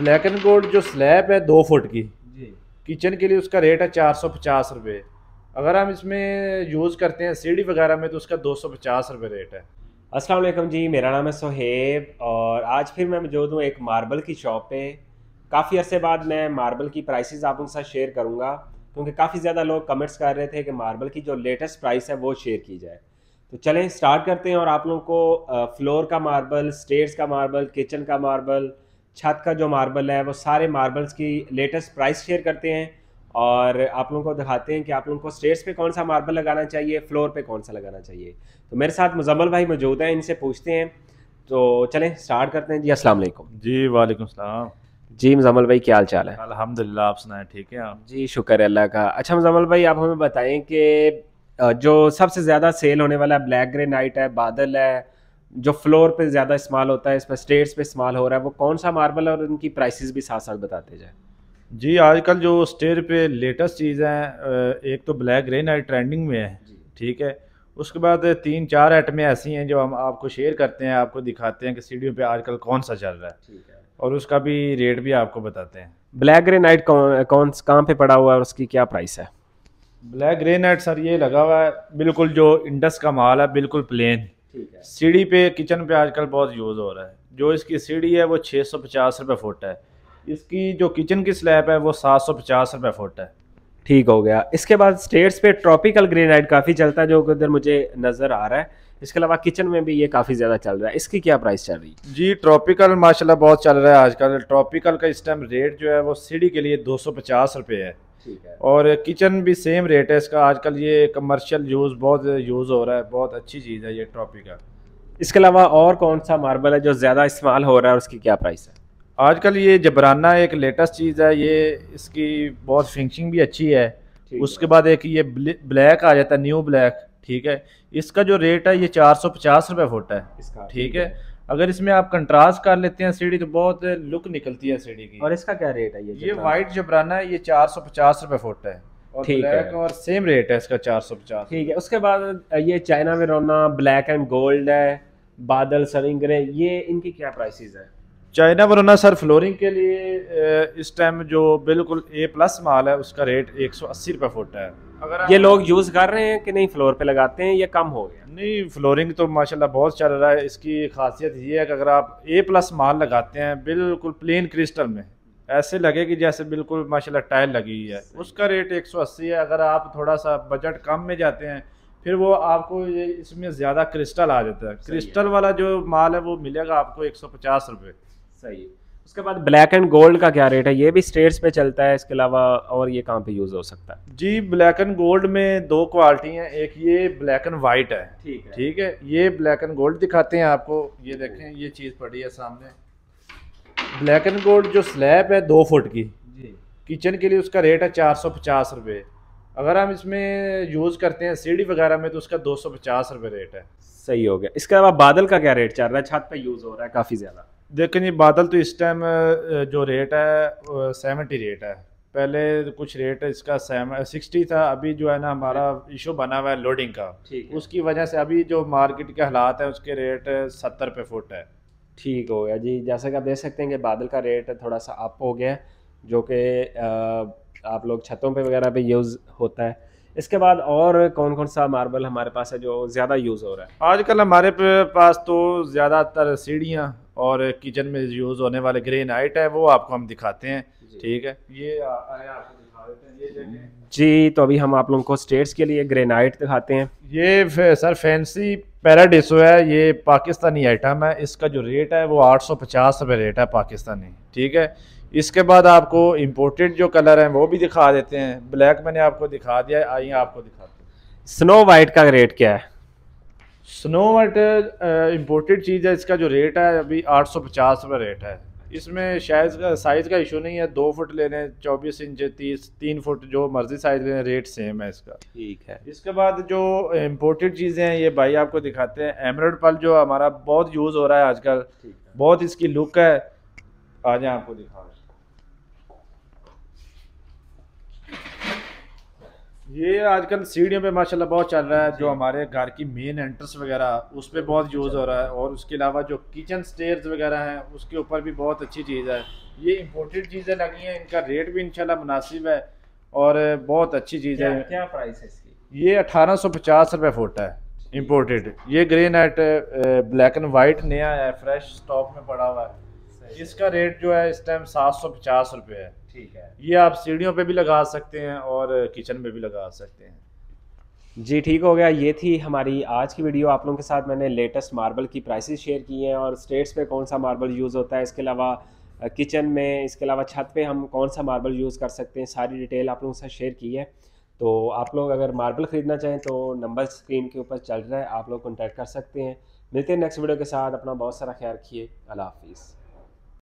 black and gold जो slab है दो फुट की किचन के लिए उसका रेट है चार सौ पचास रुपये अगर हम इसमें यूज़ करते हैं सीढ़ी वगैरह में तो उसका दो सौ पचास रुपये रेट है अस्सलाम वालेकुम जी मेरा नाम है सोहेब और आज फिर मैं मौजूद हूँ एक मार्बल की शॉप पे काफ़ी अर्से बाद मैं मार्बल की प्राइसेस आप उनके साथ शेयर करूँगा क्योंकि काफ़ी ज़्यादा लोग कमेंट्स कर रहे थे कि मार्बल की जो लेटेस्ट प्राइस है वो शेयर की जाए तो चलें स्टार्ट करते हैं और आप लोगों को फ्लोर का मार्बल स्टेयर्स का मार्बल किचन का मार्बल छत का जो मार्बल है वो सारे मार्बल्स की लेटेस्ट प्राइस शेयर करते हैं और आप लोगों को दिखाते हैं कि आप लोगों को स्टेट्स पे कौन सा मार्बल लगाना चाहिए फ्लोर पे कौन सा लगाना चाहिए तो मेरे साथ मुजम्मल भाई मौजूद हैं इनसे पूछते हैं तो चलें स्टार्ट करते हैं जी अस्सलाम वालेकुम जी वालेकुम सलाम जी मुजम्मल भाई क्या हाल चाल है अल्हम्दुलिल्लाह आप सुनाएं ठीक है आप जी शुक्र है अल्लाह का अच्छा मुजम्मल भाई आप हमें बताएं कि जो सबसे ज़्यादा सेल होने वाला ब्लैक ग्रेनाइट है बादल है जो फ्लोर पे ज़्यादा इस्तेमाल होता है इस पर स्टेट्स पे इस्तेमाल हो रहा है वो कौन सा मार्बल और उनकी प्राइसेस भी साथ साथ बताते जाए जी आजकल जो स्टेट पे लेटेस्ट चीज़ हैं एक तो ब्लैक ग्रेनाइट ट्रेंडिंग में है ठीक है उसके बाद तीन चार आइटमें ऐसी हैं जो हम आपको शेयर करते हैं आपको दिखाते हैं कि सीढ़ियों पे आजकल कौन सा चल रहा है और उसका भी रेट भी आपको बताते हैं ब्लैक ग्रेनाइट कौन कौन कहाँ पे पड़ा हुआ है और उसकी क्या प्राइस है ब्लैक ग्रेनाइट सर ये लगा हुआ है बिल्कुल जो इंडस का माल है बिल्कुल प्लेन सीढ़ी पे किचन पे आजकल बहुत यूज़ हो रहा है जो इसकी सीढ़ी है वो छः सौ पचास रुपये फुट है इसकी जो किचन की स्लैब है वो सात सौ पचास रुपये फुट है ठीक हो गया इसके बाद स्टेट्स पे ट्रॉपिकल ग्रेनाइट काफ़ी चलता है जो उधर मुझे नज़र आ रहा है इसके अलावा किचन में भी ये काफ़ी ज़्यादा चल रहा है इसकी क्या प्राइस चल रही है जी ट्रॉपिकल माशाल्लाह बहुत चल रहा है आजकल ट्रॉपिकल का इस टाइम रेट जो है वो सीढ़ी के लिए दो सौ पचास रुपये है और किचन भी सेम रेट है इसका आजकल ये कमर्शियल यूज़ बहुत यूज़ हो रहा है बहुत अच्छी चीज़ है ये ट्रॉफी का इसके अलावा और कौन सा मार्बल है जो ज़्यादा इस्तेमाल हो रहा है उसकी क्या प्राइस है आजकल ये जबराना एक लेटेस्ट चीज़ है ये इसकी बहुत फिनिशिंग भी अच्छी है उसके बाद एक ये ब्लैक आ जाता है न्यू ब्लैक ठीक है इसका जो रेट है ये चार सौ पचास रुपये फुट है ठीक है अगर इसमें आप कंट्रास्ट कर लेते हैं सीढ़ी तो बहुत लुक निकलती है सीढ़ी की और इसका क्या रेट है ये ये वाइट जबराना है ये चार सौ पचास रुपये फुट है और ठीक है और सेम रेट है इसका चार सौ पचास ठीक है उसके बाद ये चाइना में रोना ब्लैक एंड गोल्ड है बादल सरिंग ये इनकी क्या प्राइसेस है चाइना वरुणा सर फ्लोरिंग के लिए इस टाइम जो बिल्कुल ए प्लस माल है उसका रेट एक सौ अस्सी रुपये फुट है अगर ये लोग यूज़ कर रहे हैं कि नहीं फ्लोर पे लगाते हैं या कम हो गया नहीं फ्लोरिंग तो माशाल्लाह बहुत चल रहा है इसकी खासियत ये है कि अगर आप ए प्लस माल लगाते हैं बिल्कुल प्लेन क्रिस्टल में ऐसे लगेगी जैसे बिल्कुल माशा टाइल लगी हुई है उसका रेट एक सौ अस्सी है अगर आप थोड़ा सा बजट कम में जाते हैं फिर वो आपको इसमें ज़्यादा क्रिस्टल आ जाता है क्रिस्टल वाला जो माल है वो मिलेगा आपको एक सौ पचास रुपये सही है उसके बाद ब्लैक एंड गोल्ड का क्या रेट है ये भी स्टेट्स पे चलता है इसके अलावा और ये कहाँ पे यूज हो सकता है जी ब्लैक एंड गोल्ड में दो क्वालिटी हैं एक ये ब्लैक एंड वाइट है ठीक है ठीक है ये ब्लैक एंड गोल्ड दिखाते हैं आपको ये देखें ये चीज़ पड़ी है सामने ब्लैक एंड गोल्ड जो स्लैब है दो फुट की किचन के लिए उसका रेट है चार सौ पचास रुपये अगर हम इसमें यूज़ करते हैं सीढ़ी वगैरह में तो उसका दो सौ पचास रुपये रेट है सही हो गया इसके अलावा बादल का क्या रेट चल रहा है छत पे यूज़ हो रहा है काफ़ी ज़्यादा देखें जी बादल तो इस टाइम जो रेट है सेवेंटी रेट है पहले कुछ रेट इसका सिक्सटी था अभी जो है ना हमारा इशू बना हुआ है लोडिंग का उसकी वजह से अभी जो मार्केट के हालात हैं उसके रेट सत्तर पे फुट है ठीक हो गया जी जैसा कि आप देख सकते हैं कि बादल का रेट थोड़ा सा अप हो गया जो कि आप लोग छतों पे वगैरह पे यूज़ होता है इसके बाद और कौन कौन सा मार्बल हमारे पास है जो ज़्यादा यूज़ हो रहा है आजकल हमारे पास तो ज़्यादातर सीढ़ियाँ और किचन में यूज़ होने वाले ग्रेनाइट है वो आपको हम दिखाते हैं ठीक है ये आपको दिखा देते हैं ये जी तो अभी हम आप लोगों को स्टेट्स के लिए ग्रेनाइट दिखाते हैं ये सर फैंसी पैराडिसो है ये पाकिस्तानी आइटम है इसका जो रेट है वो आठ सौ पचास रुपये रेट है पाकिस्तानी ठीक है इसके बाद आपको इम्पोर्टेड जो कलर हैं वो भी दिखा देते हैं ब्लैक मैंने आपको दिखा दिया है आइए आपको दिखाते हैं स्नो वाइट का रेट क्या है स्नो वाइट इम्पोर्टेड चीज़ है इसका जो रेट है अभी आठ सौ पचास रुपये रेट है इसमें शायद का साइज़ का इशू नहीं है दो फुट ले लें चौबीस इंच तीस तीन फुट जो मर्जी साइज़ ले लें रेट सेम है इसका ठीक है इसके बाद जो इम्पोर्टेड चीज़ें हैं ये भाई आपको दिखाते हैं एमरोड पल जो हमारा बहुत यूज़ हो रहा है आजकल बहुत इसकी लुक है आ जाए आपको दिखा ये आजकल सीढ़ियों पे माशाल्लाह बहुत चल रहा है जो हमारे घर की मेन एंट्रेंस वगैरह उस पर बहुत यूज़ हो रहा है और उसके अलावा जो किचन स्टेयर्स वगैरह हैं उसके ऊपर भी बहुत अच्छी चीज़ है ये इम्पोर्टेड चीज़ें लगी हैं इनका रेट भी इनशाला मुनासिब है और बहुत अच्छी चीज़ है क्या प्राइस है इसकी ये अठारह सौ पचास रुपये फुट है इम्पोर्टेड ये grey at black and white नया है फ्रेश स्टॉक में पड़ा हुआ है इसका रेट जो है इस टाइम सात सौ पचास रुपये है ठीक है ये आप सीढ़ियों पे भी लगा सकते हैं और किचन में भी लगा सकते हैं जी ठीक हो गया ये थी हमारी आज की वीडियो आप लोगों के साथ मैंने लेटेस्ट मार्बल की प्राइसेस शेयर की हैं और स्टेट्स पे कौन सा मार्बल यूज़ होता है इसके अलावा किचन में इसके अलावा छत पे हम कौन सा मार्बल यूज़ कर सकते हैं सारी डिटेल आप लोगों के साथ शेयर की है तो आप लोग अगर मार्बल ख़रीदना चाहें तो नंबर स्क्रीन के ऊपर चल रहा है आप लोग कॉन्टैक्ट कर सकते हैं मिलते हैं नेक्स्ट वीडियो के साथ अपना बहुत सारा ख्याल रखिए अल्लाह हाफिज़